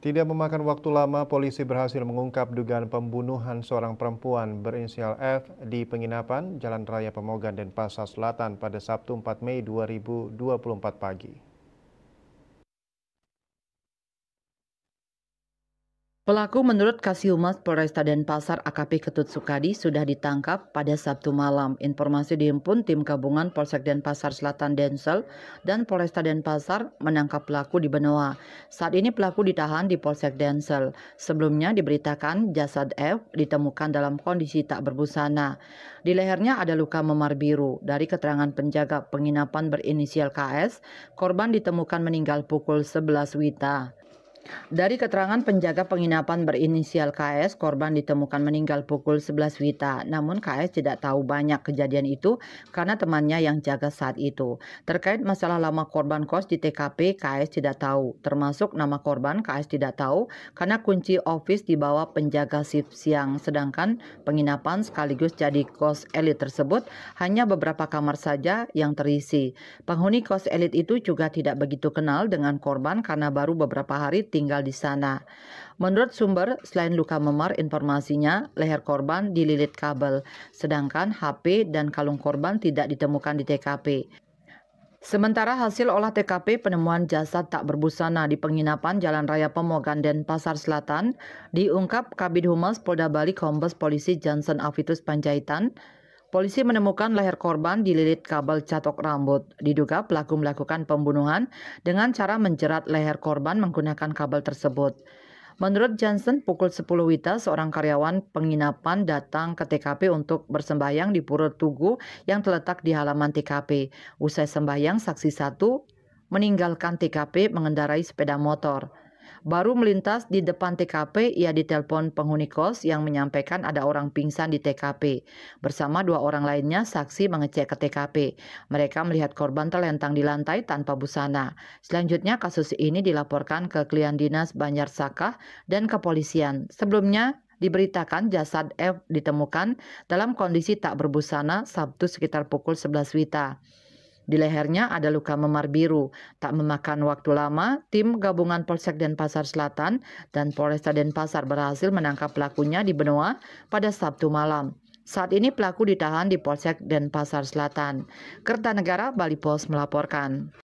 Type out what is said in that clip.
Tidak memakan waktu lama, polisi berhasil mengungkap dugaan pembunuhan seorang perempuan berinisial F di penginapan Jalan Raya Pemogan dan Pasar Selatan pada Sabtu 4 Mei 2024 pagi. Pelaku menurut Kasiumas Polresta Denpasar AKP Ketut Sukadi sudah ditangkap pada Sabtu malam. Informasi dihimpun tim gabungan Polsek Denpasar Selatan Densel dan Polresta Denpasar menangkap pelaku di Benoa. Saat ini pelaku ditahan di Polsek Densel. Sebelumnya diberitakan jasad F ditemukan dalam kondisi tak berbusana. Di lehernya ada luka memar biru. Dari keterangan penjaga penginapan berinisial KS, korban ditemukan meninggal pukul 11 Wita. Dari keterangan penjaga penginapan berinisial KS, korban ditemukan meninggal pukul 11 Wita. Namun KS tidak tahu banyak kejadian itu karena temannya yang jaga saat itu. Terkait masalah lama korban kos di TKP, KS tidak tahu. Termasuk nama korban, KS tidak tahu karena kunci office dibawa penjaga shift siang. Sedangkan penginapan sekaligus jadi kos elit tersebut hanya beberapa kamar saja yang terisi. Penghuni kos elit itu juga tidak begitu kenal dengan korban karena baru beberapa hari tinggal di sana. Menurut sumber, selain luka memar, informasinya leher korban dililit kabel, sedangkan HP dan kalung korban tidak ditemukan di TKP. Sementara hasil olah TKP penemuan jasad tak berbusana di penginapan Jalan Raya Pemogan dan Pasar Selatan diungkap Kabid Humas Polda Bali Kombes Polisi Johnson Avitus Panjaitan Polisi menemukan leher korban dililit kabel catok rambut. Diduga pelaku melakukan pembunuhan dengan cara menjerat leher korban menggunakan kabel tersebut. Menurut Johnson, pukul 10 Wita, seorang karyawan penginapan datang ke TKP untuk bersembahyang di Pura Tugu yang terletak di halaman TKP. Usai sembahyang, saksi satu meninggalkan TKP mengendarai sepeda motor. Baru melintas di depan TKP, ia ditelepon penghuni kos yang menyampaikan ada orang pingsan di TKP. Bersama dua orang lainnya, saksi mengecek ke TKP. Mereka melihat korban terlentang di lantai tanpa busana. Selanjutnya, kasus ini dilaporkan ke klien dinas Banjar Saka dan kepolisian. Sebelumnya, diberitakan jasad F ditemukan dalam kondisi tak berbusana Sabtu sekitar pukul 11 Wita. Di lehernya ada luka memar biru. Tak memakan waktu lama, tim gabungan Polsek Denpasar Selatan dan Polresta Denpasar berhasil menangkap pelakunya di Benoa pada Sabtu malam. Saat ini pelaku ditahan di Polsek Denpasar Selatan. Kertanegara, Bali Pos melaporkan.